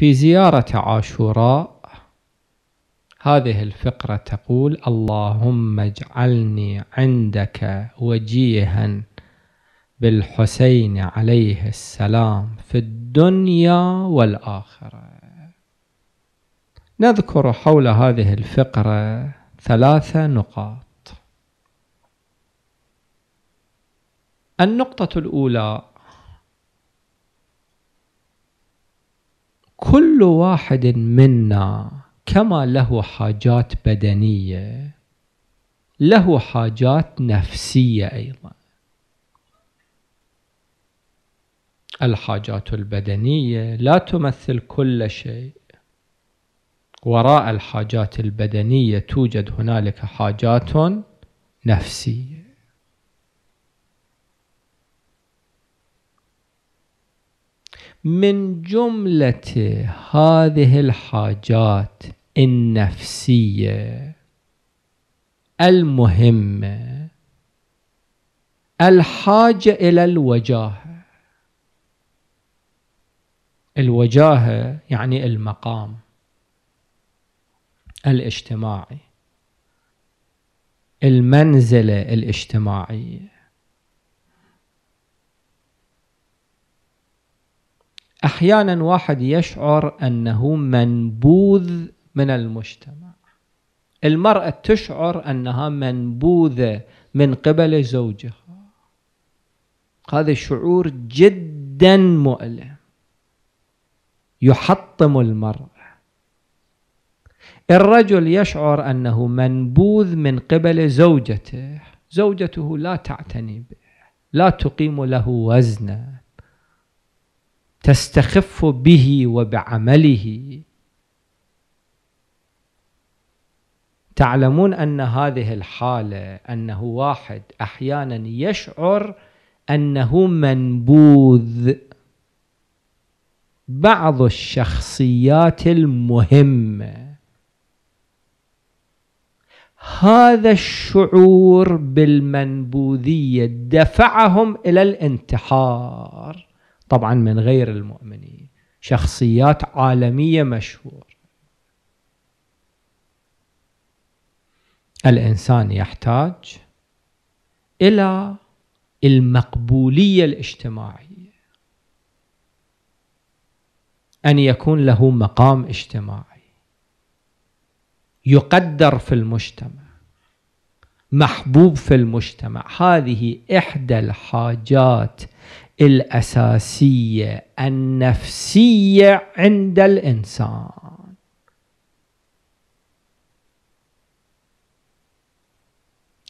في زيارة عاشوراء هذه الفقرة تقول اللهم اجعلني عندك وجيها بالحسين عليه السلام في الدنيا والآخرة نذكر حول هذه الفقرة ثلاث نقاط النقطة الأولى كل واحد منا كما له حاجات بدنيه له حاجات نفسيه ايضا الحاجات البدنيه لا تمثل كل شيء وراء الحاجات البدنيه توجد هنالك حاجات نفسيه من جملة هذه الحاجات النفسية المهمة الحاجة إلى الوجاهة الوجاهة يعني المقام الاجتماعي المنزلة الاجتماعية احيانا واحد يشعر انه منبوذ من المجتمع المراه تشعر انها منبوذه من قبل زوجها هذا شعور جدا مؤلم يحطم المراه الرجل يشعر انه منبوذ من قبل زوجته زوجته لا تعتني به لا تقيم له وزنه تستخف به وبعمله تعلمون ان هذه الحاله انه واحد احيانا يشعر انه منبوذ بعض الشخصيات المهمه هذا الشعور بالمنبوذيه دفعهم الى الانتحار طبعا من غير المؤمنين شخصيات عالمية مشهورة الإنسان يحتاج إلى المقبولية الاجتماعية أن يكون له مقام اجتماعي يقدر في المجتمع محبوب في المجتمع هذه إحدى الحاجات الأساسية النفسية عند الإنسان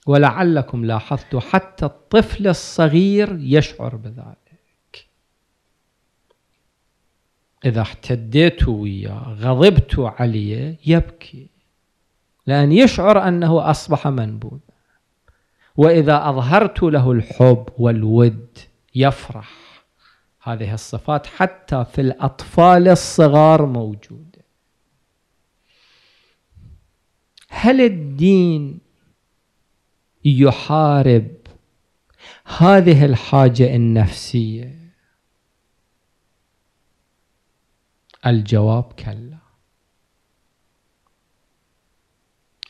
ولعلكم لاحظتوا حتى الطفل الصغير يشعر بذلك إذا احتديت وياه غضبت عليه يبكي لأن يشعر أنه أصبح منبوذا وإذا أظهرت له الحب والود يفرح هذه الصفات حتى في الأطفال الصغار موجودة هل الدين يحارب هذه الحاجة النفسية الجواب كلا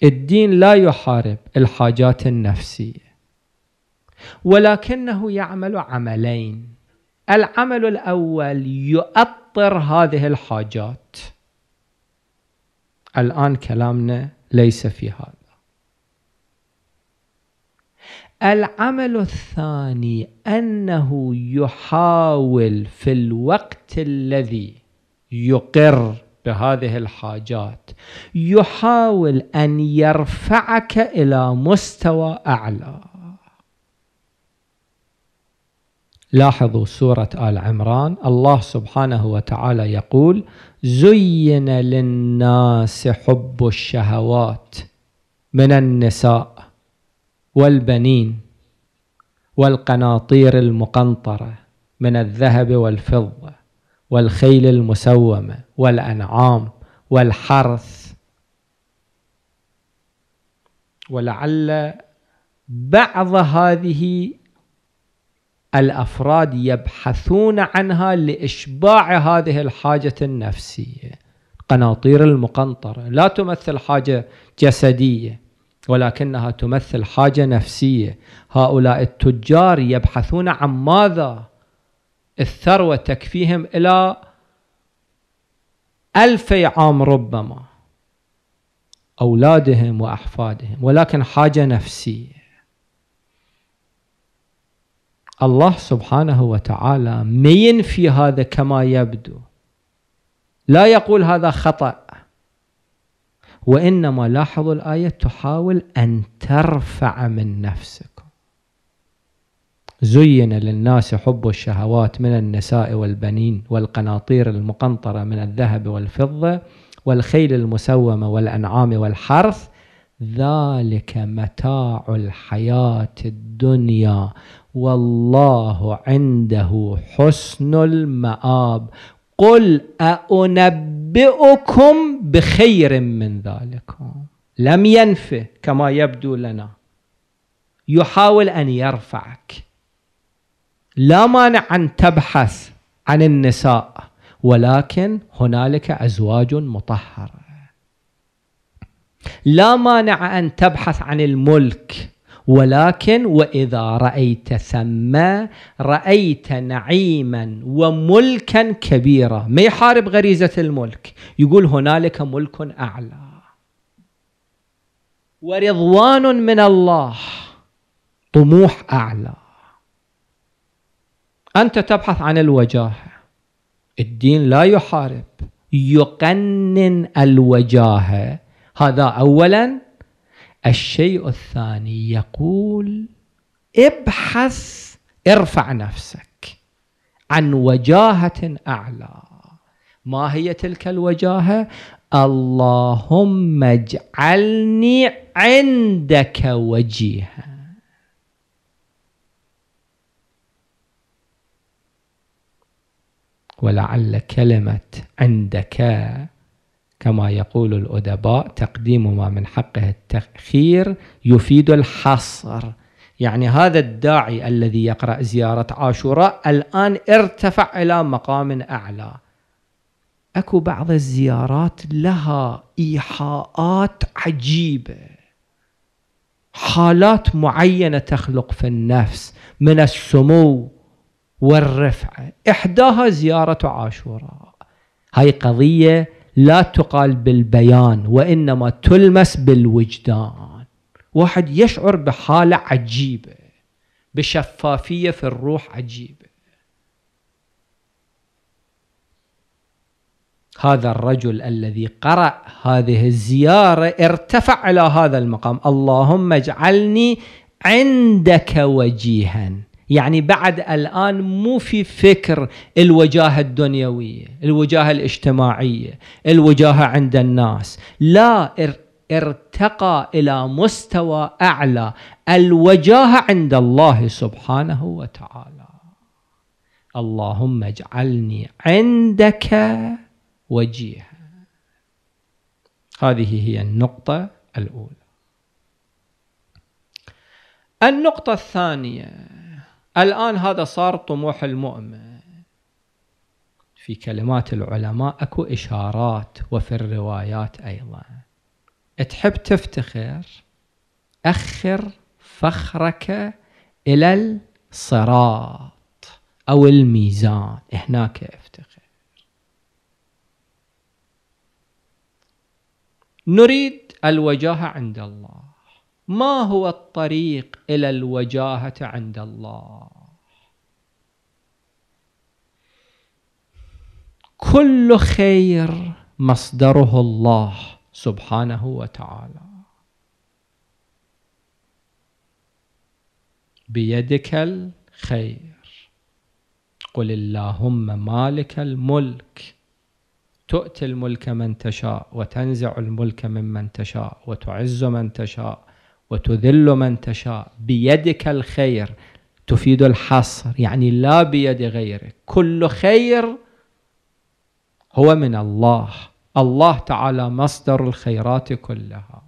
الدين لا يحارب الحاجات النفسيه ولكنه يعمل عملين العمل الأول يؤطر هذه الحاجات الآن كلامنا ليس في هذا العمل الثاني أنه يحاول في الوقت الذي يقر بهذه الحاجات يحاول أن يرفعك إلى مستوى أعلى لاحظوا سورة آل عمران الله سبحانه وتعالى يقول زين للناس حب الشهوات من النساء والبنين والقناطير المقنطرة من الذهب والفضة والخيل المسومة والأنعام والحرث ولعل بعض هذه الافراد يبحثون عنها لاشباع هذه الحاجه النفسيه قناطير المقنطره لا تمثل حاجه جسديه ولكنها تمثل حاجه نفسيه هؤلاء التجار يبحثون عن ماذا الثروه تكفيهم الى الفي عام ربما اولادهم واحفادهم ولكن حاجه نفسيه الله سبحانه وتعالى ما ينفي هذا كما يبدو لا يقول هذا خطأ وإنما لاحظوا الآية تحاول أن ترفع من نفسكم زين للناس حب الشهوات من النساء والبنين والقناطير المقنطرة من الذهب والفضة والخيل المسومة والأنعام والحرث ذلك متاع الحياة الدنيا والله عنده حسن المآب قل أنبئكم بخير من ذلكم لم ينفه كما يبدو لنا يحاول أن يرفعك لا مانع أن تبحث عن النساء ولكن هنالك أزواج مطهرة لا مانع أن تبحث عن الملك ولكن واذا رايت ثم رايت نعيما وملكا كبيرا ما يحارب غريزه الملك يقول هنالك ملك اعلى ورضوان من الله طموح اعلى انت تبحث عن الوجاهه الدين لا يحارب يقنن الوجاهه هذا اولا الشيء الثاني يقول ابحث ارفع نفسك عن وجاهة أعلى ما هي تلك الوجاهة اللهم اجعلني عندك وجيها ولعل كلمة عندك كما يقول الأدباء تقديم ما من حقه التأخير يفيد الحصر يعني هذا الداعي الذي يقرأ زيارة عاشوراء الآن ارتفع إلى مقام أعلى أكو بعض الزيارات لها إيحاءات عجيبة حالات معينة تخلق في النفس من السمو والرفعة إحداها زيارة عاشوراء هاي قضية لا تقال بالبيان وانما تلمس بالوجدان واحد يشعر بحاله عجيبه بشفافيه في الروح عجيبه هذا الرجل الذي قرأ هذه الزيارة ارتفع الى هذا المقام اللهم اجعلني عندك وجيها يعني بعد الآن مو في فكر الوجاهة الدنيوية الوجاهة الاجتماعية الوجاهة عند الناس لا ارتقى إلى مستوى أعلى الوجاهة عند الله سبحانه وتعالى اللهم اجعلني عندك وجيها هذه هي النقطة الأولى النقطة الثانية الآن هذا صار طموح المؤمن في كلمات العلماء اكو اشارات وفي الروايات ايضا تحب تفتخر اخر فخرك الى الصراط او الميزان هناك افتخر نريد الوجاهه عند الله ما هو الطريق إلى الوجاهة عند الله كل خير مصدره الله سبحانه وتعالى بيدك الخير قل اللهم مالك الملك تؤتي الملك من تشاء وتنزع الملك ممن تشاء وتعز من تشاء وتذل من تشاء بيدك الخير تفيد الحصر يعني لا بيد غيرك كل خير هو من الله الله تعالى مصدر الخيرات كلها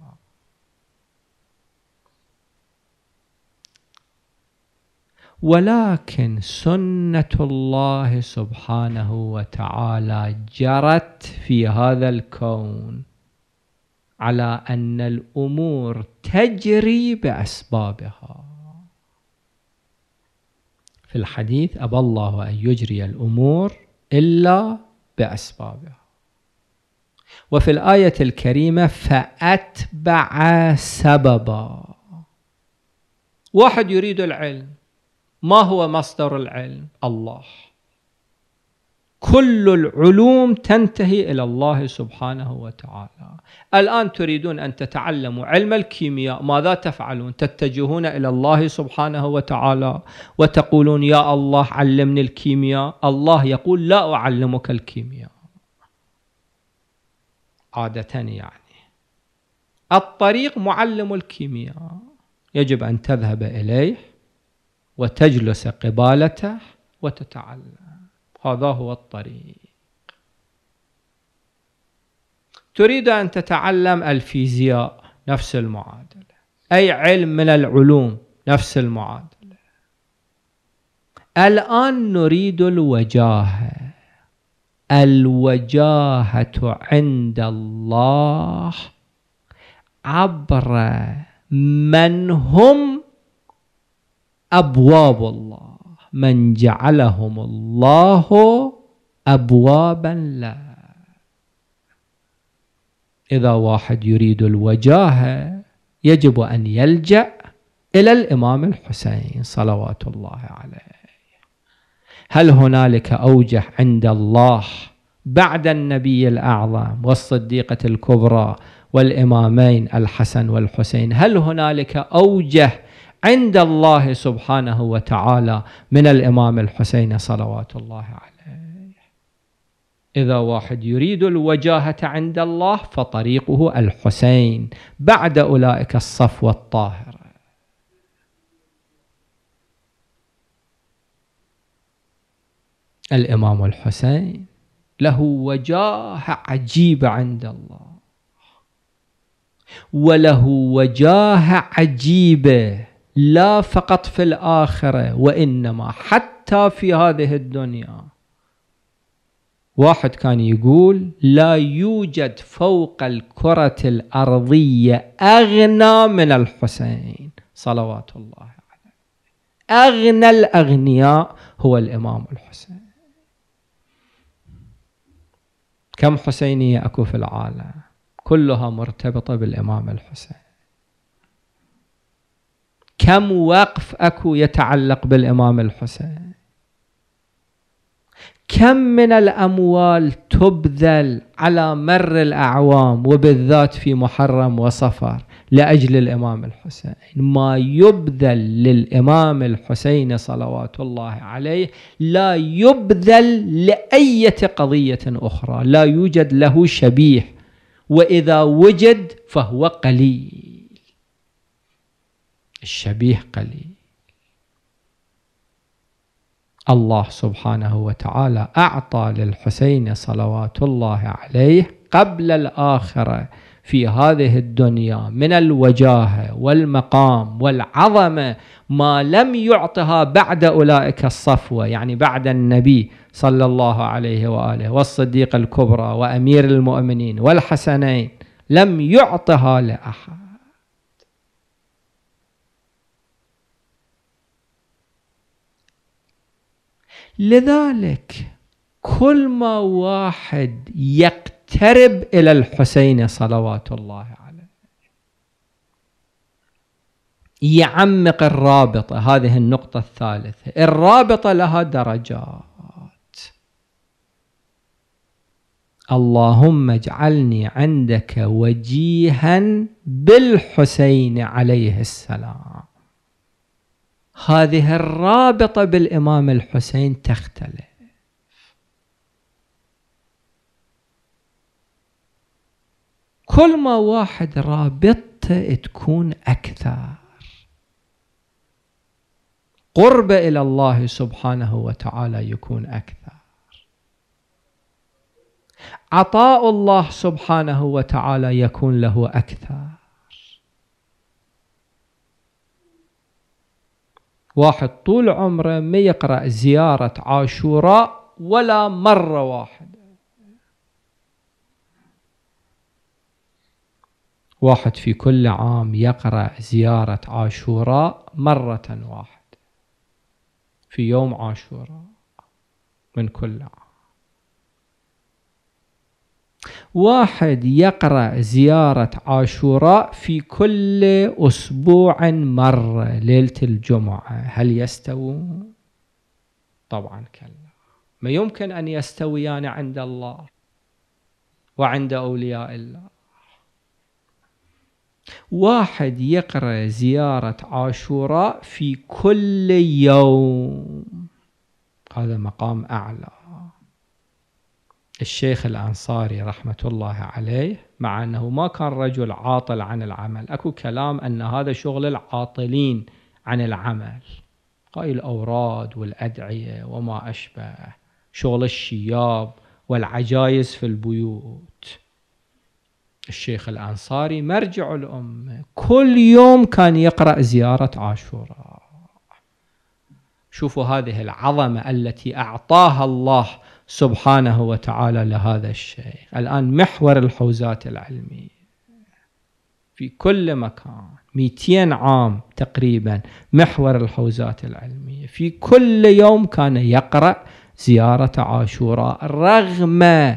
ولكن سنة الله سبحانه وتعالى جرت في هذا الكون على ان الامور تجري باسبابها في الحديث ابى الله ان يجري الامور الا باسبابها وفي الايه الكريمه فاتبع سببا واحد يريد العلم ما هو مصدر العلم الله كل العلوم تنتهي الى الله سبحانه وتعالى. الان تريدون ان تتعلموا علم الكيمياء، ماذا تفعلون؟ تتجهون الى الله سبحانه وتعالى وتقولون يا الله علمني الكيمياء، الله يقول لا اعلمك الكيمياء. عادة يعني. الطريق معلم الكيمياء، يجب ان تذهب اليه وتجلس قبالته وتتعلم. هذا هو الطريق تريد أن تتعلم الفيزياء نفس المعادلة أي علم من العلوم نفس المعادلة الآن نريد الوجاهة الوجاهة عند الله عبر من هم أبواب الله من جعلهم الله أبوابا لا إذا واحد يريد الوجاهة يجب أن يلجأ إلى الإمام الحسين صلوات الله عليه هل هنالك أوجه عند الله بعد النبي الأعظم والصديقة الكبرى والإمامين الحسن والحسين هل هنالك أوجه عند الله سبحانه وتعالى من الإمام الحسين صلوات الله عليه إذا واحد يريد الوجاهة عند الله فطريقه الحسين بعد أولئك الصفوة الطاهرة الإمام الحسين له وجاهة عجيبة عند الله وله وجاهة عجيبة لا فقط في الآخرة وإنما حتى في هذه الدنيا واحد كان يقول لا يوجد فوق الكرة الأرضية أغنى من الحسين صلوات الله عليه أغنى الأغنياء هو الإمام الحسين كم حسينية أكو في العالم كلها مرتبطة بالإمام الحسين كم وقف اكو يتعلق بالامام الحسين كم من الاموال تبذل على مر الاعوام وبالذات في محرم وصفر لاجل الامام الحسين ما يبذل للامام الحسين صلوات الله عليه لا يبذل لاي قضيه اخرى لا يوجد له شبيه واذا وجد فهو قليل الشبيه قليل الله سبحانه وتعالى أعطى للحسين صلوات الله عليه قبل الآخرة في هذه الدنيا من الوجاهة والمقام والعظمة ما لم يعطها بعد أولئك الصفوة يعني بعد النبي صلى الله عليه وآله والصديق الكبرى وأمير المؤمنين والحسنين لم يعطها لأحد لذلك كل ما واحد يقترب إلى الحسين صلوات الله عليه يعمق الرابطة هذه النقطة الثالثة الرابطة لها درجات اللهم اجعلني عندك وجيها بالحسين عليه السلام هذه الرابطة بالإمام الحسين تختلف كل ما واحد رابطته تكون أكثر قرب إلى الله سبحانه وتعالى يكون أكثر عطاء الله سبحانه وتعالى يكون له أكثر واحد طول عمره ما يقرأ زيارة عاشوراء ولا مرة واحدة واحد في كل عام يقرأ زيارة عاشوراء مرة واحدة في يوم عاشوراء من كل عام واحد يقرأ زيارة عاشوراء في كل أسبوع مرة ليلة الجمعة هل يستوون؟ طبعا كلا ما يمكن أن يستويان عند الله وعند أولياء الله واحد يقرأ زيارة عاشوراء في كل يوم هذا مقام أعلى الشيخ الأنصاري رحمة الله عليه مع أنه ما كان رجل عاطل عن العمل أكو كلام أن هذا شغل العاطلين عن العمل هاي الأوراد والأدعية وما أشبه شغل الشياب والعجايز في البيوت الشيخ الأنصاري مرجع الأمة كل يوم كان يقرأ زيارة عاشوراء شوفوا هذه العظمة التي أعطاها الله سبحانه وتعالى لهذا الشيء الآن محور الحوزات العلمية في كل مكان 200 عام تقريبا محور الحوزات العلمية في كل يوم كان يقرأ زيارة عاشوراء رغم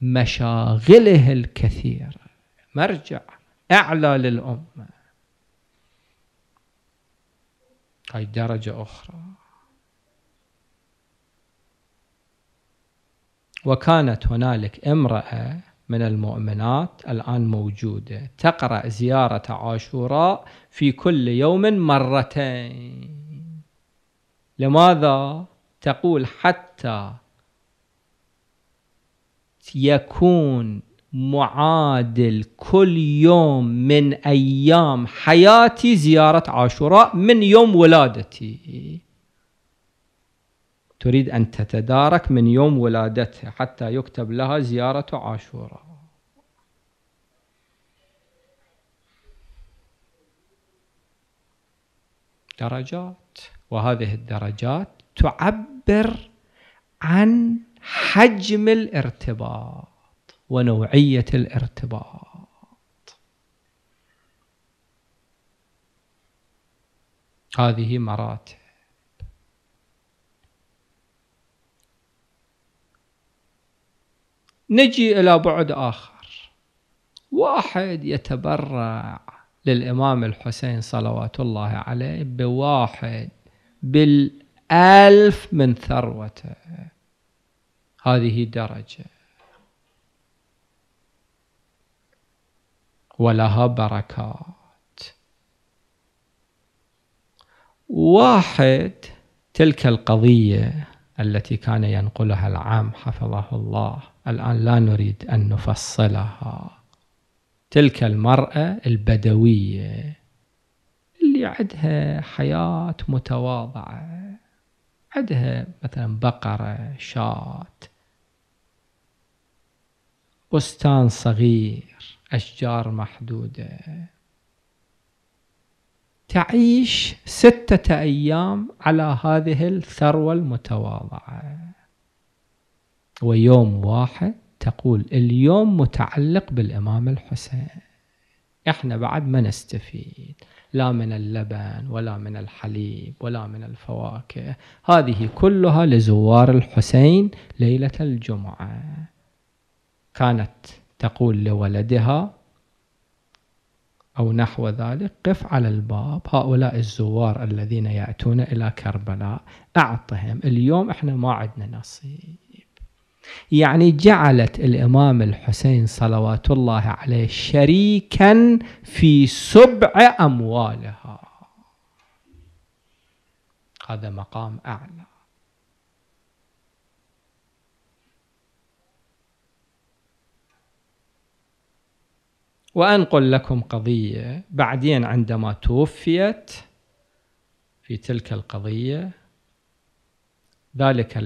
مشاغله الكثيرة مرجع أعلى للأمة هاي درجة أخرى وكانت هنالك امرأة من المؤمنات الآن موجودة تقرأ زيارة عاشوراء في كل يوم مرتين لماذا تقول حتى يكون معادل كل يوم من أيام حياتي زيارة عاشوراء من يوم ولادتي تريد أن تتدارك من يوم ولادتها حتى يكتب لها زيارة عاشوراء درجات وهذه الدرجات تعبر عن حجم الارتباط ونوعية الارتباط هذه مراتب نجي إلى بعد آخر واحد يتبرع للإمام الحسين صلوات الله عليه بواحد بالألف من ثروته هذه درجة ولها بركات واحد تلك القضية التي كان ينقلها العام حفظه الله الآن لا نريد أن نفصلها تلك المرأة البدوية اللي عندها حياة متواضعة عندها مثلا بقرة شات بستان صغير أشجار محدودة تعيش ستة أيام على هذه الثروة المتواضعة ويوم واحد تقول اليوم متعلق بالإمام الحسين احنا بعد ما نستفيد لا من اللبن ولا من الحليب ولا من الفواكه هذه كلها لزوار الحسين ليلة الجمعة كانت تقول لولدها أو نحو ذلك قف على الباب هؤلاء الزوار الذين يأتون إلى كربلاء أعطهم اليوم إحنا ما عندنا نصيب يعني جعلت الإمام الحسين صلوات الله عليه شريكا في سبع أموالها هذا مقام أعلى وأنقل لكم قضية بعدين عندما توفيت في تلك القضية ذلك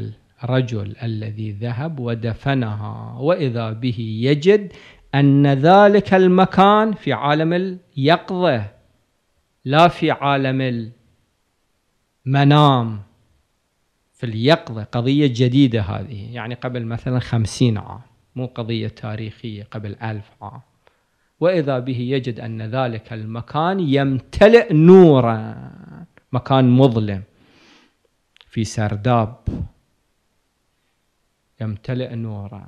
الرجل الذي ذهب ودفنها وإذا به يجد أن ذلك المكان في عالم اليقظة لا في عالم المنام في اليقظة قضية جديدة هذه يعني قبل مثلا خمسين عام مو قضية تاريخية قبل ألف عام وإذا به يجد أن ذلك المكان يمتلئ نورا مكان مظلم في سرداب يمتلئ نورا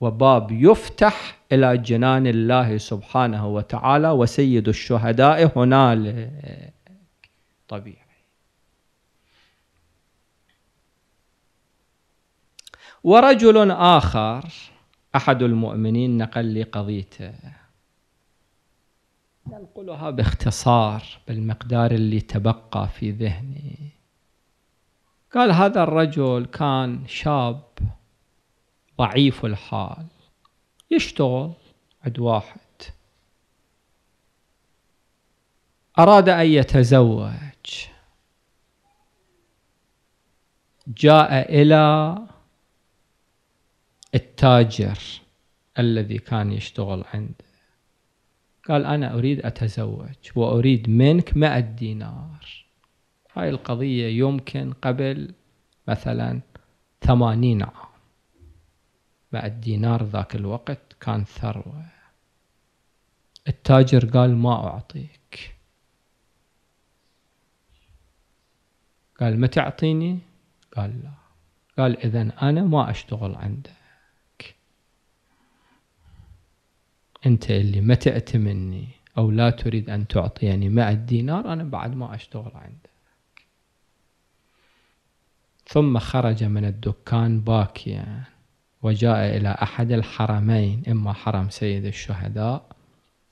وباب يفتح إلى جنان الله سبحانه وتعالى وسيد الشهداء هنالك طبيعي ورجل آخر أحد المؤمنين نقل لي قضيته ننقلها باختصار بالمقدار اللي تبقى في ذهني قال هذا الرجل كان شاب ضعيف الحال يشتغل عند واحد أراد أن يتزوج جاء إلى التاجر الذي كان يشتغل عنده قال أنا أريد أتزوج وأريد منك مئة دينار هاي القضية يمكن قبل مثلا ثمانين عام مع دينار ذاك الوقت كان ثروة التاجر قال ما أعطيك قال ما تعطيني قال لا قال إذا أنا ما أشتغل عندك أنت اللي ما تأتمني أو لا تريد أن تعطيني مع الدينار أنا بعد ما أشتغل عندك ثم خرج من الدكان باكيا وجاء إلى أحد الحرمين إما حرم سيد الشهداء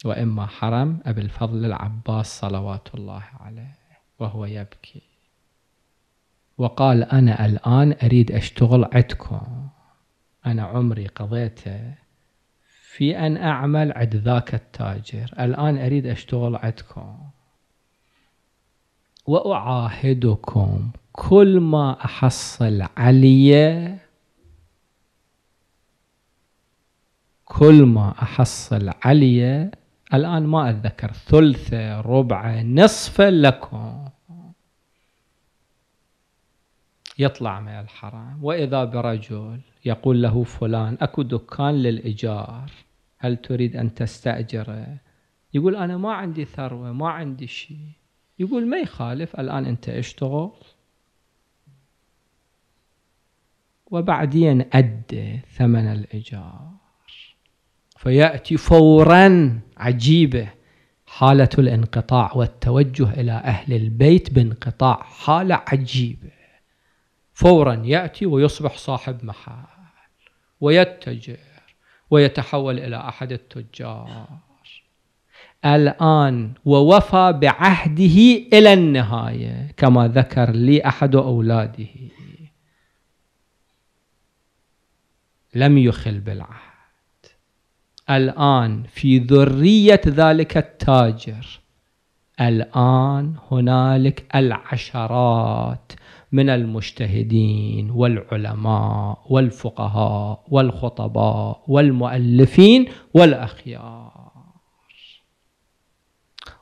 وإما حرم أبي الفضل العباس صلوات الله عليه وهو يبكي وقال أنا الآن أريد أشتغل عندكم أنا عمري قضيته في أن أعمل عند ذاك التاجر الآن أريد أشتغل عندكم وأعاهدكم كل ما أحصل عليه كل ما أحصل عليه الآن ما أتذكر ثلثة ربعة نصفه لكم يطلع من الحرم وإذا برجل يقول له فلان أكو دكان للإيجار هل تريد أن تستأجره يقول أنا ما عندي ثروة ما عندي شيء يقول ما يخالف الآن أنت اشتغل وبعدين أدي ثمن الإيجار فيأتي فورا عجيبة حالة الانقطاع والتوجه إلى أهل البيت بانقطاع حالة عجيبة فورا يأتي ويصبح صاحب محل ويتجر ويتحول إلى أحد التجار الآن ووفى بعهده إلى النهاية كما ذكر لي أحد أولاده لم يخل بالعهد الآن في ذرية ذلك التاجر الآن هنالك العشرات من المجتهدين والعلماء والفقهاء والخطباء والمؤلفين والأخيار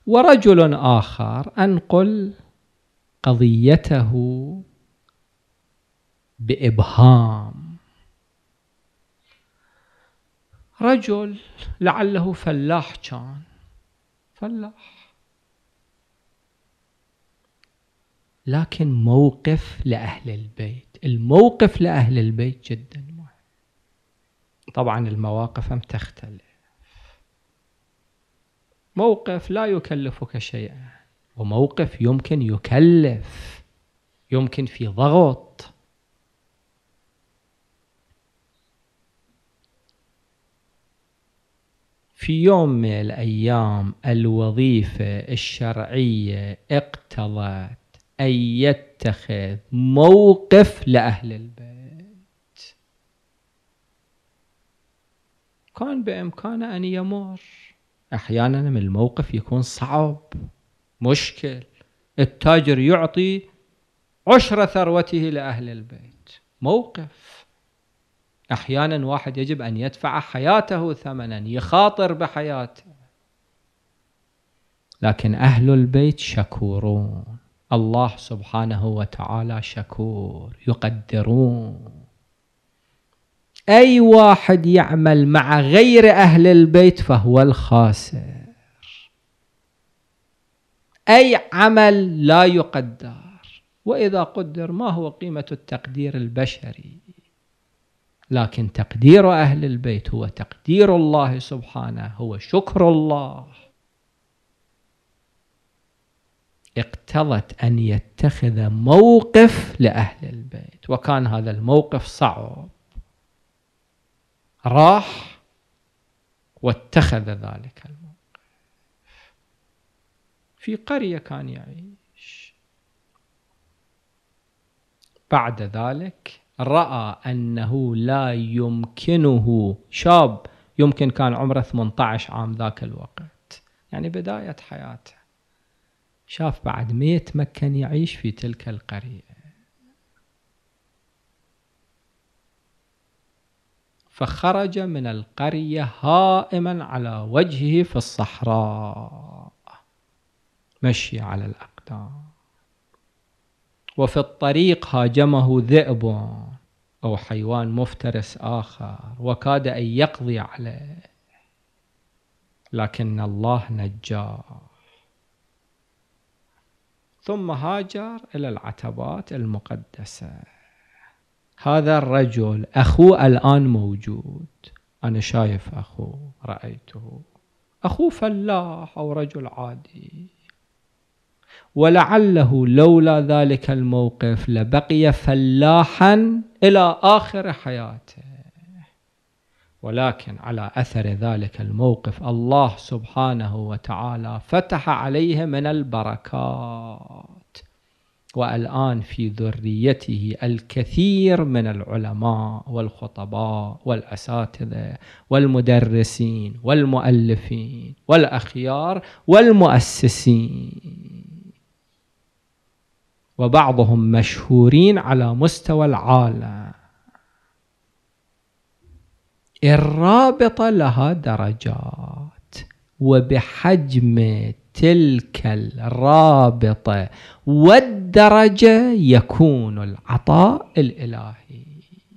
ورجل آخر أنقل قضيته بإبهام رجل لعله فلاح كان فلاح لكن موقف لأهل البيت الموقف لأهل البيت جدا مهم طبعا المواقف هم تختلف موقف لا يكلفك شيئا وموقف يمكن يكلف يمكن في ضغط في يوم من الأيام الوظيفة الشرعية اقتضت أن يتخذ موقف لأهل البيت كان بإمكانه أن يمر أحيانا من الموقف يكون صعب مشكل التاجر يعطي عشر ثروته لأهل البيت موقف احيانا واحد يجب ان يدفع حياته ثمنا يخاطر بحياته لكن اهل البيت شكورون الله سبحانه وتعالى شكور يقدرون اي واحد يعمل مع غير اهل البيت فهو الخاسر اي عمل لا يقدر واذا قدر ما هو قيمه التقدير البشري لكن تقدير أهل البيت هو تقدير الله سبحانه هو شكر الله اقتضت أن يتخذ موقف لأهل البيت وكان هذا الموقف صعب راح واتخذ ذلك الموقف في قرية كان يعيش بعد ذلك رأى أنه لا يمكنه شاب يمكن كان عمره 18 عام ذاك الوقت يعني بداية حياته شاف بعد ما يتمكن يعيش في تلك القرية فخرج من القرية هائما على وجهه في الصحراء مشي على الأقدام وفي الطريق هاجمه ذئب أو حيوان مفترس آخر وكاد أن يقضي عليه لكن الله نجاه ثم هاجر إلى العتبات المقدسة هذا الرجل أخوه الآن موجود أنا شايف أخوه رأيته أخوه فلاح أو رجل عادي ولعله لولا ذلك الموقف لبقي فلاحا الى اخر حياته ولكن على اثر ذلك الموقف الله سبحانه وتعالى فتح عليه من البركات والان في ذريته الكثير من العلماء والخطباء والاساتذه والمدرسين والمؤلفين والاخيار والمؤسسين وبعضهم مشهورين على مستوى العالم الرابطة لها درجات وبحجم تلك الرابطة والدرجة يكون العطاء الإلهي